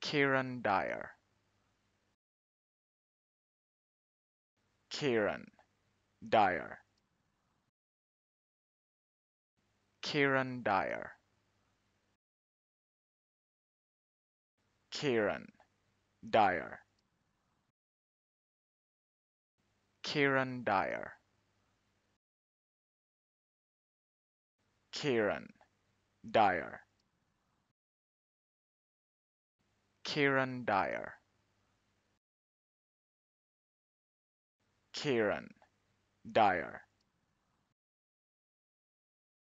Kieran Dyer. Kieran Dyer. Kieran Dyer. Kieran Dyer. Kieran Dyer. Kieran Dyer. Kieran Dyer. Kieran Dyer.